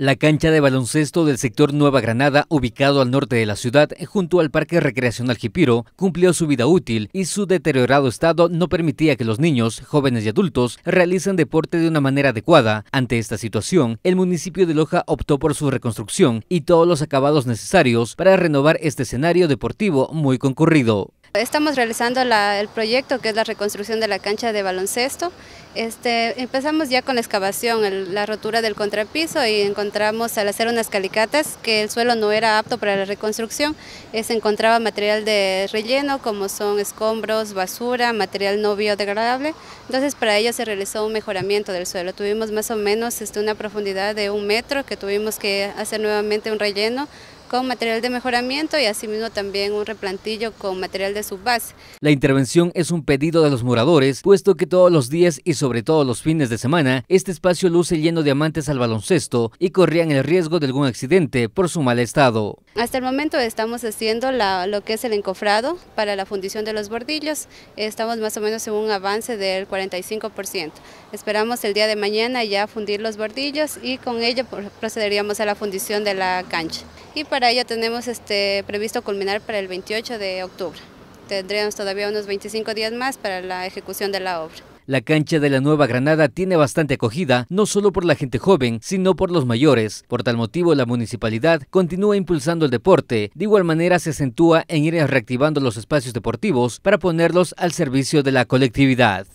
La cancha de baloncesto del sector Nueva Granada, ubicado al norte de la ciudad, junto al Parque Recreacional Jipiro, cumplió su vida útil y su deteriorado estado no permitía que los niños, jóvenes y adultos realicen deporte de una manera adecuada. Ante esta situación, el municipio de Loja optó por su reconstrucción y todos los acabados necesarios para renovar este escenario deportivo muy concurrido. Estamos realizando el proyecto que es la reconstrucción de la cancha de baloncesto. Este, empezamos ya con la excavación, la rotura del contrapiso y encontramos al hacer unas calicatas que el suelo no era apto para la reconstrucción. Eh, se encontraba material de relleno como son escombros, basura, material no biodegradable. Entonces para ello se realizó un mejoramiento del suelo. Tuvimos más o menos este, una profundidad de un metro que tuvimos que hacer nuevamente un relleno con material de mejoramiento y asimismo también un replantillo con material de subbase. La intervención es un pedido de los moradores, puesto que todos los días y sobre todo los fines de semana, este espacio luce lleno de amantes al baloncesto y corrían el riesgo de algún accidente por su mal estado. Hasta el momento estamos haciendo lo que es el encofrado para la fundición de los bordillos, estamos más o menos en un avance del 45%. Esperamos el día de mañana ya fundir los bordillos y con ello procederíamos a la fundición de la cancha y para ello tenemos este, previsto culminar para el 28 de octubre. Tendremos todavía unos 25 días más para la ejecución de la obra. La cancha de la Nueva Granada tiene bastante acogida, no solo por la gente joven, sino por los mayores. Por tal motivo, la municipalidad continúa impulsando el deporte. De igual manera, se acentúa en ir reactivando los espacios deportivos para ponerlos al servicio de la colectividad.